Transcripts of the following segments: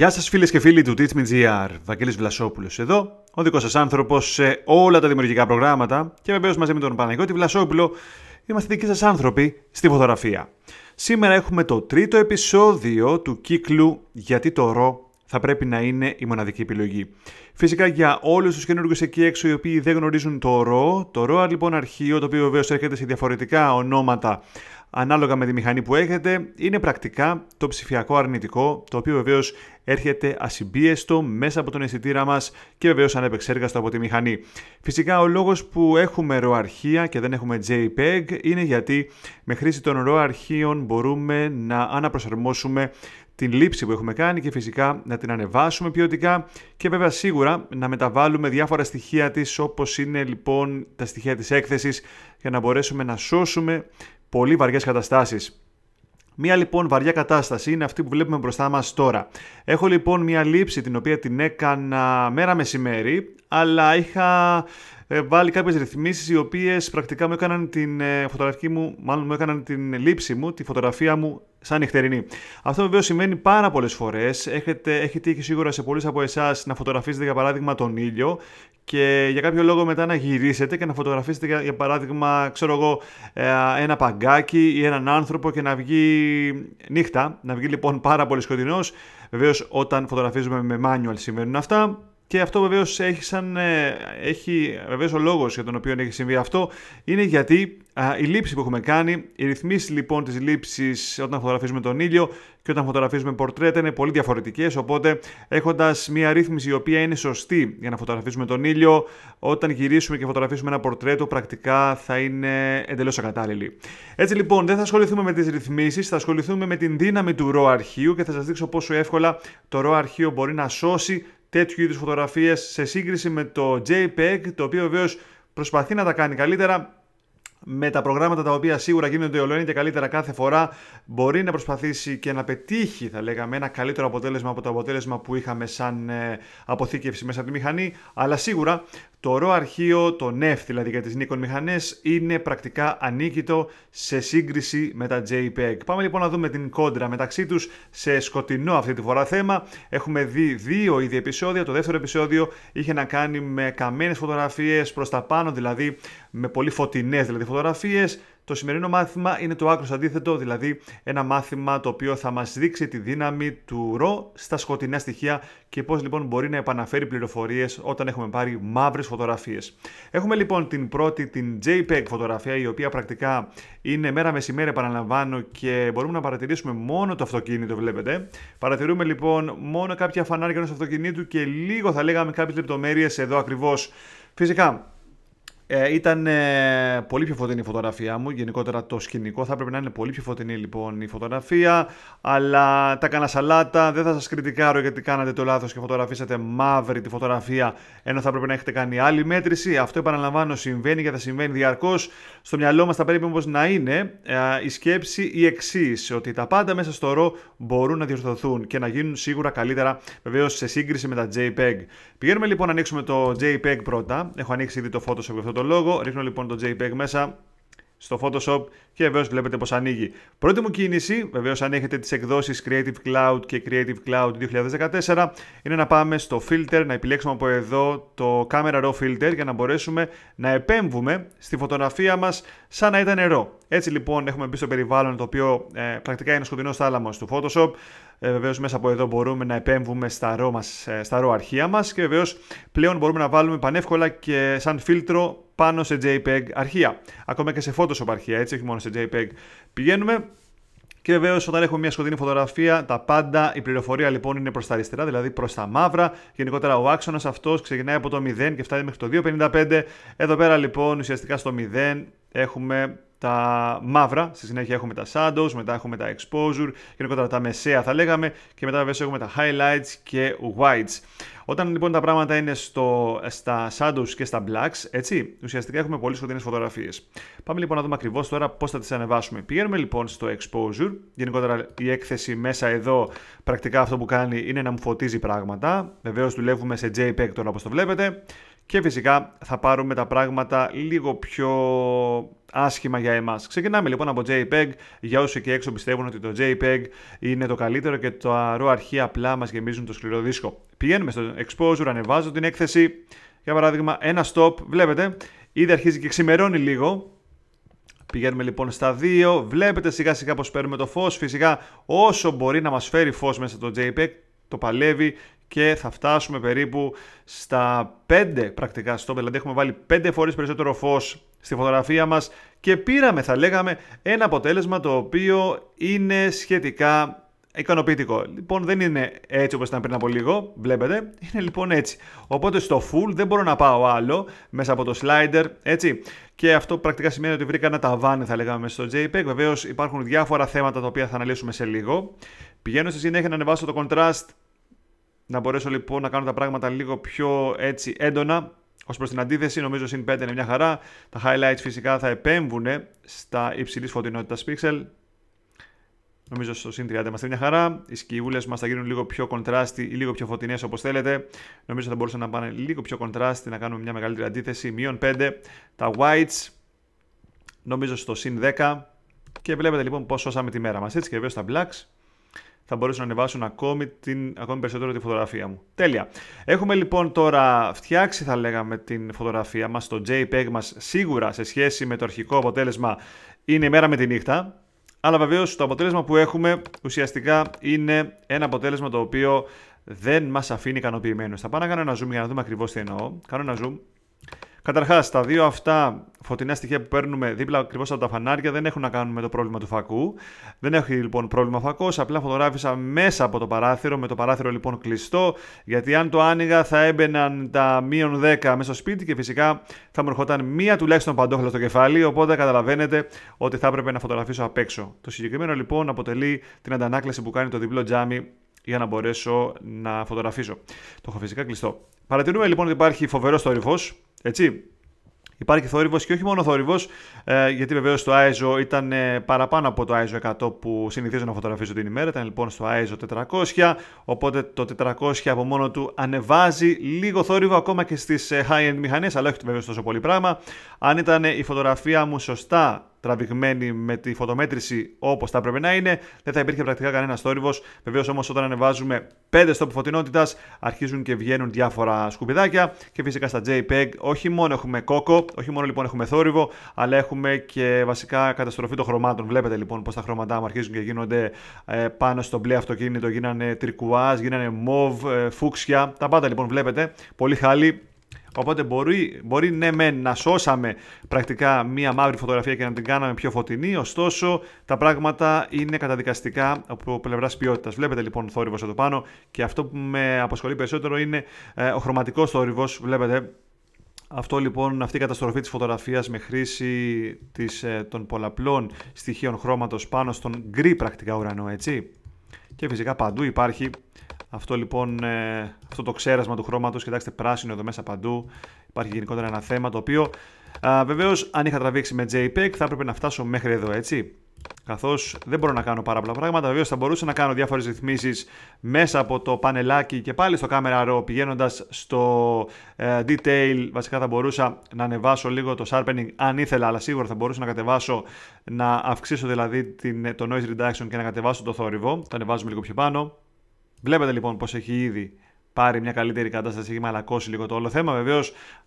Γεια σας φίλες και φίλοι του Teach.gr, Βαγγέλης Βλασόπουλος εδώ, ο δικός σας άνθρωπος σε όλα τα δημιουργικά προγράμματα και βεβαίως μαζί με τον Παναγιώτη Βλασόπουλο είμαστε δικοί σας άνθρωποι στη φωτογραφία. Σήμερα έχουμε το τρίτο επεισόδιο του κύκλου «Γιατί το ρο θα πρέπει να είναι η μοναδική επιλογή. Φυσικά για όλους τους καινούργιους εκεί έξω οι οποίοι δεν γνωρίζουν το ρο, το ρο λοιπόν αρχείο, το οποίο βεβαίως έρχεται σε διαφορετικά ονόματα ανάλογα με τη μηχανή που έχετε, είναι πρακτικά το ψηφιακό αρνητικό, το οποίο βεβαίως έρχεται ασυμπίεστο μέσα από τον αισθητήρα μας και βεβαίως ανεπεξέργαστο από τη μηχανή. Φυσικά, ο λόγος που έχουμε αρχεία και δεν έχουμε JPEG είναι γιατί με χρήση των ροαρχείων μπορούμε να αναπροσαρμόσουμε την λήψη που έχουμε κάνει και φυσικά να την ανεβάσουμε ποιοτικά και βέβαια σίγουρα να μεταβάλουμε διάφορα στοιχεία της όπως είναι λοιπόν τα στοιχεία της έκθεσης για να μπορέσουμε να σώσουμε πολύ βαριές καταστάσεις. Μία λοιπόν βαριά κατάσταση είναι αυτή που βλέπουμε μπροστά μας τώρα. Έχω λοιπόν μία λήψη την οποία την έκανα μέρα μεσημέρι, αλλά είχα ε, βάλει κάποιες ρυθμίσεις οι οποίες πρακτικά μου έκαναν την ε, φωτογραφική μου, μάλλον μου έκαναν την λήψη μου, τη φωτογραφία μου σαν νυχτερινή. Αυτό βέβαια σημαίνει πάρα πολλές φορές. Έχετε, έχετε τύχει σίγουρα σε πολλούς από εσάς να φωτογραφίζετε για παράδειγμα τον ήλιο και για κάποιο λόγο μετά να γυρίσετε και να φωτογραφίσετε για παράδειγμα ξέρω εγώ ε, ένα παγκάκι ή έναν άνθρωπο και να βγει νύχτα, να βγει λοιπόν πάρα πολύ σκοτεινός. Βεβαίως όταν φωτογραφίζουμε με manual συμβαίνουν αυτά, και αυτό βεβαίως έχει, σαν, ε, έχει βεβαίως ο λόγος για τον οποίο έχει συμβεί αυτό. Είναι γιατί η λήψη που έχουμε κάνει, οι ρυθμίσεις λοιπόν της λήψης όταν φωτογραφίζουμε τον ήλιο και όταν φωτογραφίζουμε πορτρέτα είναι πολύ διαφορετικές. Οπότε, έχοντας μια ρύθμιση η οποία είναι σωστή για να φωτογραφίζουμε τον ήλιο, όταν γυρίσουμε και φωτογραφίσουμε ένα πορτρέτο, πρακτικά θα είναι εντελώς ακατάλληλη. Έτσι λοιπόν, δεν θα ασχοληθούμε με τις ρυθμίσεις, θα ασχοληθούμε με την δύναμη του ρο αρχείου και θα σας δείξω πόσο εύκολα το ρο αρχείο μπορεί να σώσει τέτοιου είδους φωτογραφίες σε σύγκριση με το JPEG, το οποίο βεβαίως προσπαθεί να τα κάνει καλύτερα, με τα προγράμματα τα οποία σίγουρα γίνονται ολοένα και καλύτερα κάθε φορά, μπορεί να προσπαθήσει και να πετύχει, θα λέγαμε, ένα καλύτερο αποτέλεσμα από το αποτέλεσμα που είχαμε σαν ε, αποθήκευση μέσα από τη μηχανή. Αλλά σίγουρα το ρο αρχείο, το NEF δηλαδή για τις Nikon μηχανές, είναι πρακτικά ανίκητο σε σύγκριση με τα JPEG. Πάμε λοιπόν να δούμε την κόντρα μεταξύ τους σε σκοτεινό αυτή τη φορά θέμα. Έχουμε δει δύο ήδη επεισόδια. Το δεύτερο επεισόδιο είχε να κάνει με καμένες φωτογραφίες προς τα πάνω, δηλαδή με πολύ φωτεινές δηλαδή φωτογραφίες το σημερινό μάθημα είναι το άκρος αντίθετο, δηλαδή ένα μάθημα το οποίο θα μας δείξει τη δύναμη του ρο στα σκοτεινά στοιχεία και πώς λοιπόν μπορεί να επαναφέρει πληροφορίες όταν έχουμε πάρει μαύρες φωτογραφίες. Έχουμε λοιπόν την πρώτη, την JPEG φωτογραφία, η οποία πρακτικά είναι μέρα μεσημέρι, επαναλαμβάνω, και μπορούμε να παρατηρήσουμε μόνο το αυτοκίνητο, βλέπετε. Παρατηρούμε λοιπόν μόνο κάποια φανάρια ενός αυτοκινήτου και λίγο θα λέγαμε κάποιες λεπτομέρειες εδώ ακριβώς. Φυσικά, ε, ήταν ε, πολύ πιο φωτεινή η φωτογραφία μου. Γενικότερα το σκηνικό θα πρέπει να είναι πολύ πιο φωτεινή λοιπόν η φωτογραφία. Αλλά τα έκανα σαλάτα. Δεν θα σας κριτικάρω γιατί κάνατε το λάθος και φωτογραφίσατε μαύρη τη φωτογραφία ενώ θα πρέπει να έχετε κάνει άλλη μέτρηση. Αυτό επαναλαμβάνω συμβαίνει και θα συμβαίνει διαρκώς. Στο μυαλό μας θα πρέπει όμως να είναι ε, η σκέψη η εξής: Ότι τα πάντα μέσα στο ρο μπορούν να διορθωθούν και να γίνουν σίγουρα καλύτερα βεβαίως σε σύγκριση με τα JPEG. Πηγαίνουμε λοιπόν να ανοίξουμε το JPEG πρώτα. Έχω ανοίξει ήδη το σε αυτό το το λόγο. Ρίχνω λοιπόν το JPEG μέσα στο Photoshop και βεβαίως βλέπετε πώ ανοίγει. Πρώτη μου κίνηση, βεβαίως αν έχετε τις εκδόσεις Creative Cloud και Creative Cloud 2014, είναι να πάμε στο filter, να επιλέξουμε από εδώ το Camera Raw Filter για να μπορέσουμε να επέμβουμε στη φωτογραφία μας σαν να ήταν νερό. Έτσι λοιπόν έχουμε μπει στο περιβάλλον το οποίο ε, πρακτικά είναι σκοτεινός θάλαμος του Photoshop. Ε, βεβαίως μέσα από εδώ μπορούμε να επέμβουμε στα RAW μας, ε, στα raw αρχεία μας και βεβαίως πλέον μπορούμε να βάλουμε πανεύκολα και σαν φίλτρο πάνω σε JPEG αρχεία. Ακόμα και σε Photoshop αρχεία, έτσι, όχι μόνο σε JPEG πηγαίνουμε. Και βεβαίως, όταν έχουμε μια σκοτεινή φωτογραφία, τα πάντα, η πληροφορία λοιπόν είναι προς τα αριστερά, δηλαδή προς τα μαύρα. Γενικότερα, ο άξονας αυτός ξεκινάει από το 0 και φτάνει μέχρι το 2,55. Εδώ πέρα λοιπόν, ουσιαστικά στο 0 έχουμε τα μαύρα, στη συνέχεια έχουμε τα shadows, μετά έχουμε τα exposure, γενικότερα τα μεσαία θα λέγαμε και μετά βέβαια έχουμε τα highlights και whites. Όταν λοιπόν τα πράγματα είναι στο, στα shadows και στα blacks, έτσι, ουσιαστικά έχουμε πολύ σκοτεινές φωτογραφίες. Πάμε λοιπόν να δούμε ακριβώς τώρα πώς θα τις ανεβάσουμε. Πηγαίνουμε λοιπόν στο exposure, γενικότερα η έκθεση μέσα εδώ πρακτικά αυτό που κάνει είναι να μου φωτίζει πράγματα. Βεβαίως δουλεύουμε σε JPEG τώρα όπως το βλέπετε. Και φυσικά θα πάρουμε τα πράγματα λίγο πιο άσχημα για εμάς. Ξεκινάμε λοιπόν από JPEG. Για όσου εκεί έξω πιστεύουν ότι το JPEG είναι το καλύτερο και το RAW αρχεία απλά μας γεμίζουν το σκληρό δίσκο. Πηγαίνουμε στο Exposure, ανεβάζω την έκθεση. Για παράδειγμα, ένα stop, βλέπετε, ήδη αρχίζει και ξημερώνει λίγο. Πηγαίνουμε λοιπόν στα 2, βλέπετε σιγά σιγά πώς παίρνουμε το φως. φυσικά όσο μπορεί να μας φέρει φως μέσα το JPEG, το παλεύει και θα φτάσουμε περίπου στα 5 πρακτικά stop, δηλαδή έχουμε βάλει 5 φορές περισσότερο φως στη φωτογραφία μας και πήραμε θα λέγαμε ένα αποτέλεσμα το οποίο είναι σχετικά ικανοποιητικό. Λοιπόν δεν είναι έτσι όπως ήταν πριν από λίγο, βλέπετε, είναι λοιπόν έτσι. Οπότε στο full δεν μπορώ να πάω άλλο μέσα από το slider, έτσι. Και αυτό πρακτικά σημαίνει ότι βρήκα ένα ταβάνι θα λέγαμε στο JPEG. Βεβαίως υπάρχουν διάφορα θέματα τα οποία θα αναλύσουμε σε λίγο. Πηγαίνω στη συνέχεια να ανεβάσω το contrast να μπορέσω λοιπόν να κάνω τα πράγματα λίγο πιο έτσι έντονα Ως προς την αντίθεση, νομίζω συν 5 είναι μια χαρά. Τα highlights φυσικά θα επέμβουν στα υψηλής φωτεινότητας pixel. Νομίζω στο συν 30 είμαστε μια χαρά. Οι σκιούλες μας θα γίνουν λίγο πιο κοντράστι ή λίγο πιο φωτεινές όπως θέλετε. Νομίζω θα μπορούσαν να πάνε λίγο πιο κοντράστι, να κάνουμε μια μεγαλύτερη αντίθεση. Μείον 5. Τα whites νομίζω στο συν 10. Και βλέπετε λοιπόν πώς σώσαμε τη μέρα μας. Έτσι και βέβαια στα blacks θα μπορέσουν να ανεβάσουν ακόμη, την, ακόμη περισσότερο τη φωτογραφία μου. Τέλεια. Έχουμε λοιπόν τώρα φτιάξει θα λέγαμε την φωτογραφία μας, το JPEG μας σίγουρα σε σχέση με το αρχικό αποτέλεσμα είναι η μέρα με τη νύχτα. Αλλά βεβαίως το αποτέλεσμα που έχουμε ουσιαστικά είναι ένα αποτέλεσμα το οποίο δεν μας αφήνει ικανοποιημένο. Θα πάω να κάνω ένα zoom για να δούμε ακριβώς τι εννοώ. Κάνω ένα zoom Καταρχάς, τα δύο αυτά φωτεινά στοιχεία που παίρνουμε δίπλα ακριβώς από τα φανάρια δεν έχουν να κάνουν με το πρόβλημα του φακού. Δεν έχει λοιπόν πρόβλημα φακός. Απλά φωτογράφησα μέσα από το παράθυρο, με το παράθυρο λοιπόν κλειστό, γιατί αν το άνοιγα θα έμπαιναν τα μείον 10 μέσα στο σπίτι και φυσικά θα μου ερχόταν μία τουλάχιστον παντόφλα στο κεφάλι. Οπότε καταλαβαίνετε ότι θα έπρεπε να φωτογραφήσω απ' έξω. Το συγκεκριμένο λοιπόν αποτελεί την αντανάκλαση που κάνει το διπλό τζάμι για να μπορέσω να φωτογραφίσω. Το έχω φυσικά κλειστό. Παρατηρούμε λοιπόν ότι υπάρχει φοβερός θόρυβος. Έτσι. Υπάρχει θόρυβος και όχι μόνο θόρυβος, ε, γιατί βεβαίως το ISO ήταν ε, παραπάνω από το ISO 100 που συνηθίζω να φωτογραφίζω την ημέρα. Ήταν λοιπόν στο ISO 400, οπότε το 400 από μόνο του ανεβάζει λίγο θόρυβο ακόμα και στις ε, high-end μηχανές, αλλά όχι βεβαίω τόσο πολύ πράγμα. Αν ήταν η φωτογραφία μου σωστά τραβηγμένη με τη φωτομέτρηση όπως θα έπρεπε να είναι. Δεν θα υπήρχε πρακτικά κανένα θόρυβος. Βεβαίως όμως, όταν ανεβάζουμε 5 στόπου φωτεινότητας, αρχίζουν και βγαίνουν διάφορα σκουπιδάκια. Και φυσικά στα JPEG, όχι μόνο έχουμε κόκο, όχι μόνο λοιπόν έχουμε θόρυβο, αλλά έχουμε και βασικά καταστροφή των χρωμάτων. Βλέπετε λοιπόν πώ τα χρώματά μου αρχίζουν και γίνονται ε, πάνω στο μπλε αυτοκίνητο, γίνανε τρικουάζ, γίνανε μοβ, ε, φούξια. Τα πάντα λοιπόν βλέπετε. Πολύ χάλι, Οπότε μπορεί, μπορεί ναι μεν να σώσαμε πρακτικά μία μαύρη φωτογραφία και να την κάναμε πιο φωτεινή, ωστόσο τα πράγματα είναι καταδικαστικά από πλευράς ποιότητας. Βλέπετε λοιπόν θόρυβος εδώ πάνω και αυτό που με απασχολεί περισσότερο είναι ε, ο χρωματικός θόρυβος. Βλέπετε αυτό λοιπόν, αυτή η καταστροφή της φωτογραφίας με χρήση της, ε, των πολλαπλών στοιχείων χρώματος πάνω στον γκρι πρακτικά ουρανό, έτσι. Και φυσικά παντού υπάρχει αυτό λοιπόν, ε, αυτό το ξέρασμα του χρώματος, κοιτάξτε πράσινο εδώ μέσα παντού. Υπάρχει γενικότερα ένα θέμα το οποίο βεβαίως αν είχα τραβήξει με JPEG θα έπρεπε να φτάσω μέχρι εδώ, έτσι. Καθώς δεν μπορώ να κάνω πάρα πολλά πράγματα, βεβαίως θα μπορούσα να κάνω διάφορες ρυθμίσεις μέσα από το πανελάκι και πάλι στο Camera RAW πηγαίνοντας στο ε, detail. Βασικά θα μπορούσα να ανεβάσω λίγο το sharpening αν ήθελα, αλλά σίγουρα θα μπορούσα να κατεβάσω, να αυξήσω δηλαδή την, το noise reduction και να κατεβάσω το θόρυβο. Το ανεβάζουμε λίγο πιο πάνω. Βλέπετε λοιπόν πως έχει ήδη πάρει μια καλύτερη κατάσταση, έχει μαλακώσει λίγο το όλο θέμα. Βεβαίως,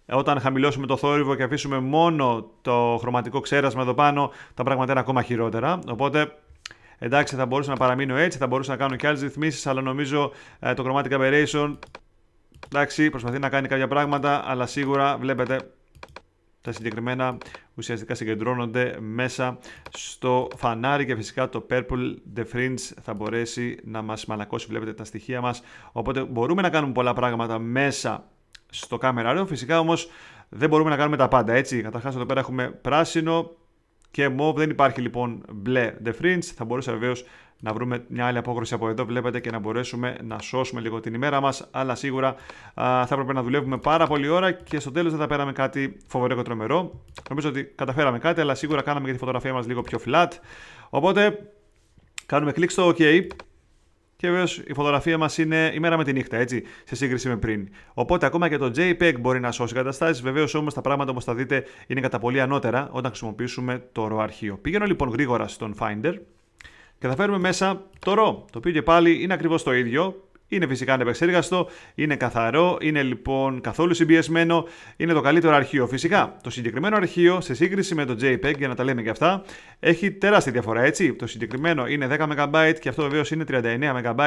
όταν χαμηλώσουμε το θόρυβο και αφήσουμε μόνο το χρωματικό ξέρασμα εδώ πάνω, τα πράγματα είναι ακόμα χειρότερα. Οπότε Εντάξει, θα μπορούσα να παραμείνω έτσι, θα μπορούσα να κάνω και άλλες ρυθμίσεις, αλλά νομίζω ε, το Chromatic Aberration εντάξει, προσπαθεί να κάνει κάποια πράγματα, αλλά σίγουρα βλέπετε τα συγκεκριμένα ουσιαστικά συγκεντρώνονται μέσα στο φανάρι και φυσικά το Purple The Fringe θα μπορέσει να μας μαλακώσει βλέπετε τα στοιχεία μας οπότε μπορούμε να κάνουμε πολλά πράγματα μέσα στο κάμεραριο φυσικά όμως δεν μπορούμε να κάνουμε τα πάντα έτσι καταρχάς εδώ πέρα έχουμε πράσινο και μοβ. Δεν υπάρχει λοιπόν μπλε The Fringe. Θα μπορούσα βεβαίως να βρούμε μια άλλη απόκριση από εδώ, βλέπετε, και να μπορέσουμε να σώσουμε λίγο την ημέρα μας. Αλλά σίγουρα θα έπρεπε να δουλεύουμε πάρα πολύ ώρα και στο τέλος δεν θα πέραμε κάτι φοβερό και τρομερό. Νομίζω ότι καταφέραμε κάτι, αλλά σίγουρα κάναμε και τη φωτογραφία μας λίγο πιο flat. Οπότε κάνουμε κλικ στο OK και βεβαίως η φωτογραφία μας είναι ημέρα με τη νύχτα, έτσι, σε σύγκριση με πριν. Οπότε ακόμα και το JPEG μπορεί να σώσει καταστάσεις. Βεβαίως όμως τα πράγματα όπως θα δείτε είναι κατά πολύ ανώτερα όταν χρησιμοποιήσουμε το RAW αρχείο. Πηγαίνω λοιπόν γρήγορα στον Finder και θα φέρουμε μέσα το RAW, το οποίο και πάλι είναι ακριβώς το ίδιο. Είναι φυσικά ανεπεξέργαστο, είναι καθαρό, είναι λοιπόν καθόλου συμπιεσμένο, είναι το καλύτερο αρχείο. Φυσικά, το συγκεκριμένο αρχείο σε σύγκριση με το JPEG, για να τα λέμε και αυτά, έχει τεράστια διαφορά έτσι. Το συγκεκριμένο είναι 10 MB και αυτό βεβαίως είναι 39 MB,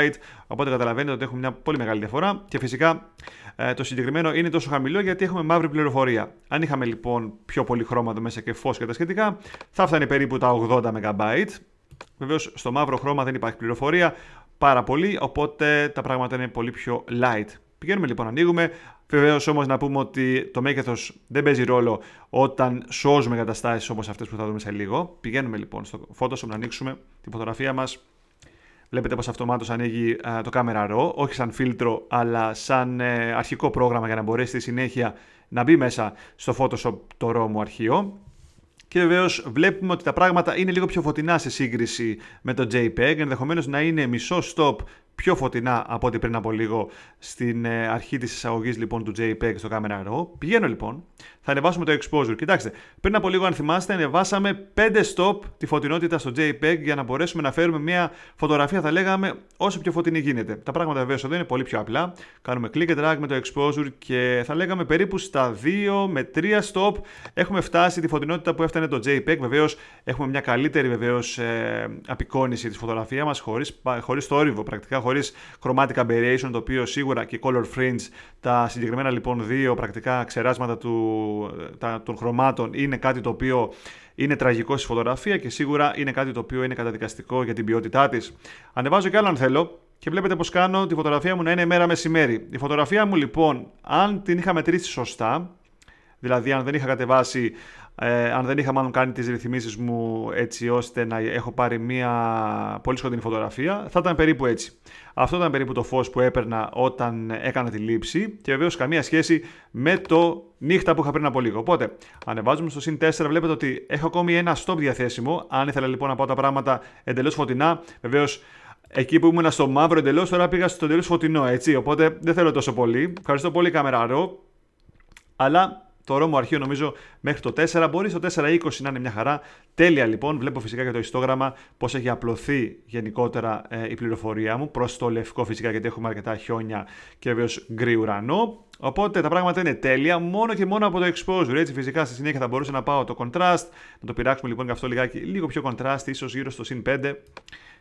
οπότε καταλαβαίνετε ότι έχουμε μια πολύ μεγάλη διαφορά και φυσικά ε, το συγκεκριμένο είναι τόσο χαμηλό γιατί έχουμε μαύρη πληροφορία. Αν είχαμε λοιπόν πιο πολύ χρώμα μέσα και φως και τα σχετικά, θα φτάνει περίπου τα 80 MB. Βεβαίως στο μαύρο χρώμα δεν υπάρχει πληροφορία, πάρα πολύ, οπότε τα πράγματα είναι πολύ πιο light. Πηγαίνουμε λοιπόν, ανοίγουμε. Βεβαίως όμως να πούμε ότι το μέγεθος δεν παίζει ρόλο όταν σώζουμε καταστάσει όπως αυτές που θα δούμε σε λίγο. Πηγαίνουμε λοιπόν στο Photoshop να ανοίξουμε τη φωτογραφία μας. Βλέπετε πως αυτομάτως ανοίγει α, το Camera Raw, όχι σαν φίλτρο αλλά σαν ε, αρχικό πρόγραμμα για να μπορέσει στη συνέχεια να μπει μέσα στο Photoshop το RAW μου αρχείο. Και βεβαίως βλέπουμε ότι τα πράγματα είναι λίγο πιο φωτεινά σε σύγκριση με το JPEG. Ενδεχομένως να είναι μισό stop πιο φωτεινά από ό,τι πριν από λίγο στην ε, αρχή της εισαγωγής λοιπόν του JPEG στο Camera Raw. Πηγαίνω λοιπόν, θα ανεβάσουμε το exposure. Κοιτάξτε, πριν από λίγο, αν θυμάστε, ανεβάσαμε 5 stop τη φωτεινότητα στο JPEG για να μπορέσουμε να φέρουμε μια φωτογραφία, θα λέγαμε, όσο πιο φωτεινή γίνεται. Τα πράγματα βέβαια εδώ είναι πολύ πιο απλά. Κάνουμε click and drag με το exposure και θα λέγαμε περίπου στα 2 με 3 stop έχουμε φτάσει τη φωτεινότητα που έφτανε το JPEG. Βεβαίως έχουμε μια καλύτερη βεβαίως ε, απεικόνηση της φωτογραφίας μας χωρίς θόρυβο πρακτικά χωρίς chromatic aberration, το οποίο σίγουρα και color fringe, τα συγκεκριμένα λοιπόν δύο πρακτικά ξεράσματα του, ε, τα, των χρωμάτων είναι κάτι το οποίο είναι τραγικό στη φωτογραφία και σίγουρα είναι κάτι το οποίο είναι καταδικαστικό για την ποιότητά της. Ανεβάζω κι άλλο αν θέλω, και βλέπετε πως κάνω τη φωτογραφία μου να είναι μέρα μεσημέρι. Η φωτογραφία μου λοιπόν, αν την είχα μετρήσει σωστά, δηλαδή αν δεν είχα κατεβάσει ε, αν δεν είχα μάλλον κάνει τις ρυθμίσεις μου έτσι ώστε να έχω πάρει μια πολύ σκοτεινή φωτογραφία, θα ήταν περίπου έτσι. Αυτό ήταν περίπου το φως που έπαιρνα όταν έκανα τη λήψη και βεβαίως καμία σχέση με το νύχτα που είχα πριν από λίγο. Οπότε, ανεβάζουμε στο συν 4, βλέπετε ότι έχω ακόμη ένα stop διαθέσιμο. Αν ήθελα λοιπόν να πάω τα πράγματα εντελώς φωτεινά, βεβαίως Εκεί που ήμουν στο μαύρο εντελώς, τώρα πήγα στο εντελώς φωτεινό, έτσι. Οπότε δεν θέλω τόσο πολύ. Ευχαριστώ πολύ, καμεραρό. Αλλά το ρόμο αρχείο νομίζω μέχρι το 4. Μπορεί στο 4-20 να είναι μια χαρά. Τέλεια λοιπόν. Βλέπω φυσικά και το ιστόγραμμα πώς έχει απλωθεί γενικότερα ε, η πληροφορία μου προς το λευκό φυσικά γιατί έχουμε αρκετά χιόνια και βεβαίως γκρι ουρανό. Οπότε τα πράγματα είναι τέλεια μόνο και μόνο από το exposure. Έτσι φυσικά στη συνέχεια θα μπορούσα να πάω το contrast. Να το πειράξουμε λοιπόν και αυτό λιγάκι λίγο πιο contrast, ίσως γύρω στο συν 5.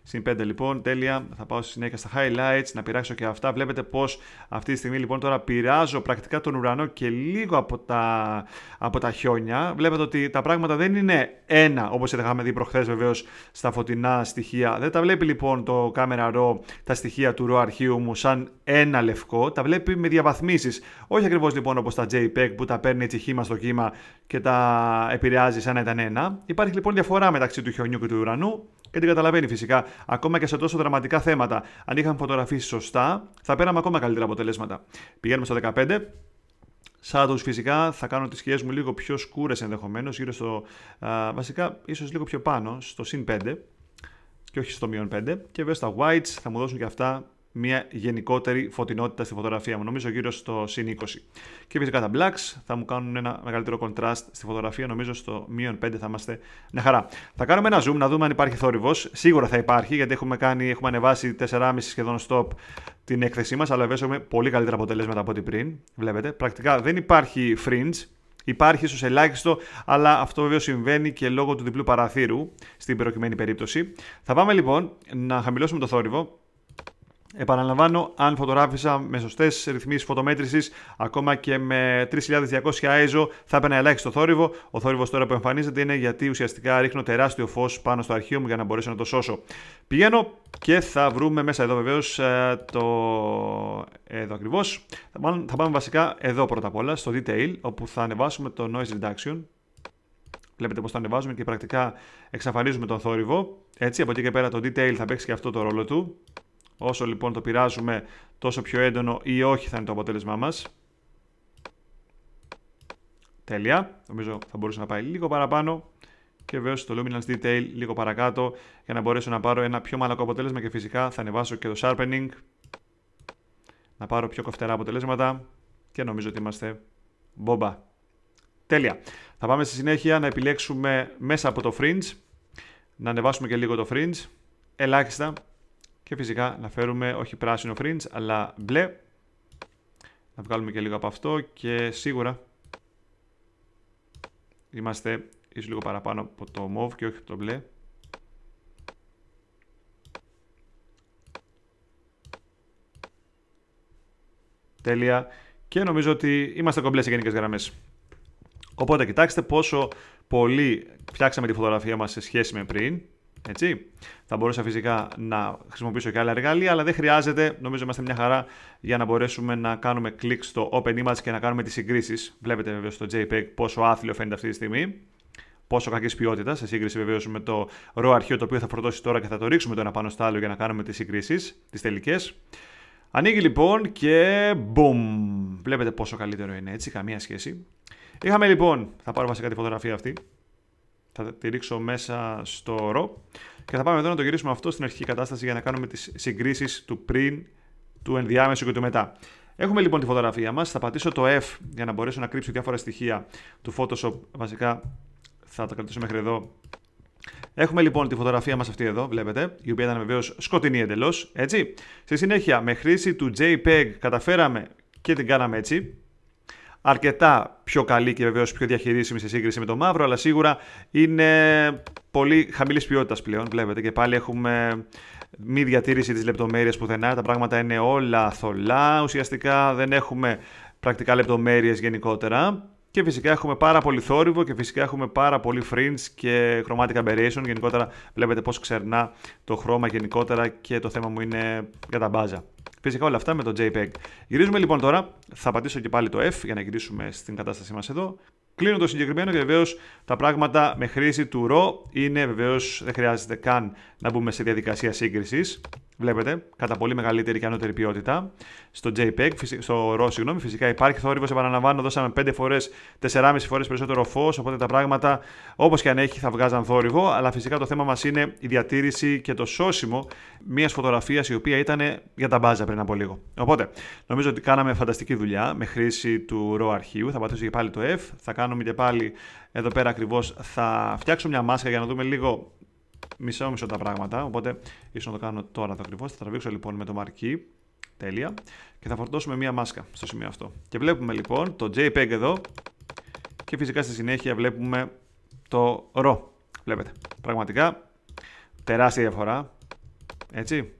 Συν 5 λοιπόν, τέλεια. Θα πάω στη συνέχεια στα highlights, να πειράξω και αυτά. Βλέπετε πώς αυτή τη στιγμή λοιπόν τώρα πειράζω πρακτικά τον ουρανό και λίγο από τα, από τα χιόνια. Βλέπετε ότι τα πράγματα δεν είναι ένα, όπως είχαμε δει προχθές βεβαίως στα φωτεινά στοιχεία. Δεν τα βλέπει λοιπόν το κάμερα raw, τα στοιχεία του raw αρχείου μου σαν ένα λευκό. Τα βλέπει με διαβαθμίσεις. Όχι ακριβώς λοιπόν όπως τα JPEG που τα παίρνει έτσι χήμα στο κύμα και τα επηρεάζει σαν να ήταν ένα. Υπάρχει λοιπόν διαφορά μεταξύ του χιονιού και του ουρανού. Και την καταλαβαίνει φυσικά ακόμα και σε τόσο δραματικά θέματα. Αν είχαν φωτογραφίσει σωστά, θα πέραμε ακόμα καλύτερα αποτελέσματα. Πηγαίνουμε στο 15. Shadows φυσικά θα κάνω τις σκιές μου λίγο πιο σκούρες ενδεχομένως, γύρω στο, α, βασικά ίσως λίγο πιο πάνω, στο συν 5 και όχι στο μείον 5 και βέβαια στα whites θα μου δώσουν και αυτά μια γενικότερη φωτεινότητα στη φωτογραφία μου. Νομίζω γύρω στο συν 20. Και φυσικά τα blacks θα μου κάνουν ένα μεγαλύτερο contrast στη φωτογραφία. Νομίζω στο μείον 5 θα είμαστε μια χαρά. Θα κάνουμε ένα zoom να δούμε αν υπάρχει θόρυβος. Σίγουρα θα υπάρχει γιατί έχουμε, κάνει, έχουμε ανεβάσει 4,5 σχεδόν stop την έκθεσή μας, αλλά βέβαια έχουμε πολύ καλύτερα αποτελέσματα από ό,τι πριν. Βλέπετε, πρακτικά δεν υπάρχει fringe, Υπάρχει ίσως ελάχιστο, αλλά αυτό βέβαια συμβαίνει και λόγω του διπλού παραθύρου στην προκειμένη περίπτωση. Θα πάμε λοιπόν να χαμηλώσουμε το θόρυβο. Επαναλαμβάνω, αν φωτογράφησα με σωστές ρυθμίσεις φωτομέτρησης, ακόμα και με 3200 ISO, θα έπαιρνα ελάχιστο θόρυβο. Ο θόρυβος τώρα που εμφανίζεται είναι γιατί ουσιαστικά ρίχνω τεράστιο φως πάνω στο αρχείο μου για να μπορέσω να το σώσω. Πηγαίνω και θα βρούμε μέσα εδώ βεβαίως ε, το. Εδώ ακριβώς. Θα, πάμε, βασικά εδώ πρώτα απ' όλα, στο detail, όπου θα ανεβάσουμε το noise reduction. Βλέπετε πώς το ανεβάζουμε και πρακτικά εξαφανίζουμε τον θόρυβο. Έτσι, από εκεί και πέρα το detail θα παίξει και αυτό το ρόλο του. Όσο λοιπόν το πειράζουμε τόσο πιο έντονο ή όχι θα είναι το αποτέλεσμά μας. Τέλεια. Νομίζω θα μπορούσε να πάει λίγο παραπάνω. Και βέβαια στο Luminance Detail λίγο παρακάτω για να μπορέσω να πάρω ένα πιο μαλακό αποτέλεσμα και φυσικά θα ανεβάσω και το Sharpening. Να πάρω πιο κοφτερά αποτελέσματα και νομίζω ότι είμαστε μπόμπα. Τέλεια. Θα πάμε στη συνέχεια να επιλέξουμε μέσα από το Fringe. Να ανεβάσουμε και λίγο το Fringe. Ελάχιστα και φυσικά να φέρουμε όχι πράσινο fringe αλλά μπλε. Να βγάλουμε και λίγο από αυτό και σίγουρα είμαστε ίσως λίγο παραπάνω από το μοβ και όχι από το μπλε. Τέλεια. Και νομίζω ότι είμαστε κομπλέ σε γενικές γραμμές. Οπότε κοιτάξτε πόσο πολύ φτιάξαμε τη φωτογραφία μας σε σχέση με πριν. Έτσι. Θα μπορούσα φυσικά να χρησιμοποιήσω και άλλα εργαλεία, αλλά δεν χρειάζεται. Νομίζω είμαστε μια χαρά για να μπορέσουμε να κάνουμε κλικ στο Open Image και να κάνουμε τις συγκρίσεις. Βλέπετε βέβαια στο JPEG πόσο άθλιο φαίνεται αυτή τη στιγμή. Πόσο κακής ποιότητας, σε σύγκριση βεβαίως με το raw αρχείο το οποίο θα φορτώσει τώρα και θα το ρίξουμε το ένα πάνω στο άλλο για να κάνουμε τις συγκρίσεις, τις τελικές. Ανοίγει λοιπόν και boom! Βλέπετε πόσο καλύτερο είναι έτσι, καμία σχέση. Είχαμε λοιπόν, θα πάρουμε σε κάτι φωτογραφία αυτή, θα τη ρίξω μέσα στο ρο και θα πάμε εδώ να το γυρίσουμε αυτό στην αρχική κατάσταση για να κάνουμε τις συγκρίσεις του πριν, του ενδιάμεσου και του μετά. Έχουμε λοιπόν τη φωτογραφία μας, θα πατήσω το F για να μπορέσω να κρύψω διάφορα στοιχεία του Photoshop, βασικά θα τα κρατήσω μέχρι εδώ. Έχουμε λοιπόν τη φωτογραφία μας αυτή εδώ, βλέπετε, η οποία ήταν βεβαίως σκοτεινή εντελώς, έτσι. Στη συνέχεια, με χρήση του JPEG καταφέραμε και την κάναμε έτσι, αρκετά πιο καλή και βεβαίως πιο διαχειρίσιμη σε σύγκριση με το μαύρο, αλλά σίγουρα είναι πολύ χαμηλής ποιότητας πλέον. Βλέπετε και πάλι έχουμε μη διατήρηση της λεπτομέρειας πουθενά. Τα πράγματα είναι όλα θολά. Ουσιαστικά δεν έχουμε πρακτικά λεπτομέρειες γενικότερα. Και φυσικά έχουμε πάρα πολύ θόρυβο και φυσικά έχουμε πάρα πολύ fringe και chromatic aberration. Γενικότερα βλέπετε πώς ξερνά το χρώμα γενικότερα και το θέμα μου είναι για τα μπάζα. Φυσικά όλα αυτά με το JPEG. Γυρίζουμε λοιπόν τώρα. Θα πατήσω και πάλι το F για να γυρίσουμε στην κατάστασή μας εδώ. Κλείνω το συγκεκριμένο και βεβαίως τα πράγματα με χρήση του RAW είναι βεβαίως δεν χρειάζεται καν να μπούμε σε διαδικασία σύγκρισης. Βλέπετε, κατά πολύ μεγαλύτερη και ανώτερη ποιότητα. Στο JPEG, στο RAW, συγγνώμη, φυσικά υπάρχει θόρυβος. Επαναλαμβάνω, δώσαμε 5 φορέ, 4,5 φορές περισσότερο φως. Οπότε τα πράγματα, όπως και αν έχει, θα βγάζαν θόρυβο. Αλλά φυσικά το θέμα μας είναι η διατήρηση και το σώσιμο μιας φωτογραφίας η οποία ήταν για τα μπάζα πριν από λίγο. Οπότε, νομίζω ότι κάναμε φανταστική δουλειά με χρήση του RAW αρχείου. Θα πατήσω και πάλι το F. Θα κάνουμε και πάλι εδώ πέρα ακριβώς. Θα φτιάξω μια μάσκα για να δούμε λίγο μισό μισό τα πράγματα, οπότε ίσως να το κάνω τώρα το ακριβώς. Θα τραβήξω λοιπόν με το μαρκί, τέλεια, και θα φορτώσουμε μία μάσκα στο σημείο αυτό. Και βλέπουμε λοιπόν το JPEG εδώ και φυσικά στη συνέχεια βλέπουμε το RAW. Βλέπετε, πραγματικά τεράστια διαφορά, έτσι,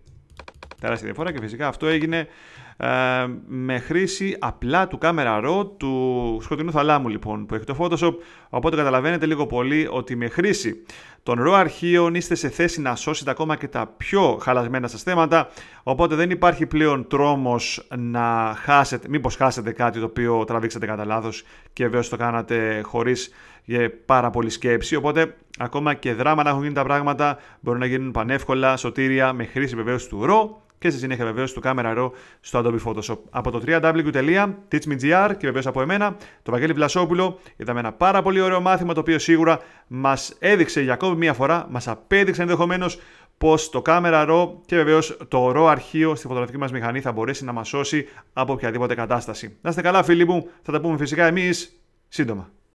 τεράστια διαφορά και φυσικά αυτό έγινε ε, με χρήση απλά του camera raw του σκοτεινού θαλάμου λοιπόν που έχει το Photoshop οπότε καταλαβαίνετε λίγο πολύ ότι με χρήση των raw αρχείων είστε σε θέση να σώσετε ακόμα και τα πιο χαλασμένα σας θέματα οπότε δεν υπάρχει πλέον τρόμος να χάσετε, μήπως χάσετε κάτι το οποίο τραβήξατε κατά λάθος και βέβαια το κάνατε χωρίς ε, πάρα πολύ σκέψη οπότε ακόμα και δράμα να έχουν γίνει τα πράγματα μπορούν να γίνουν πανεύκολα, σωτήρια με χρήση βεβαίως του ρο και στη συνέχεια βεβαίως του Camera Raw στο Adobe Photoshop. Από το www.teachme.gr και βεβαίως από εμένα, το Βαγγέλη Βλασόπουλο, είδαμε ένα πάρα πολύ ωραίο μάθημα το οποίο σίγουρα μας έδειξε για ακόμη μία φορά, μας απέδειξε ενδεχομένως πω το Camera Raw και βεβαίως το RAW αρχείο στη φωτογραφική μας μηχανή θα μπορέσει να μας σώσει από οποιαδήποτε κατάσταση. Να είστε καλά, φίλοι μου, θα τα πούμε φυσικά εμείς σύντομα.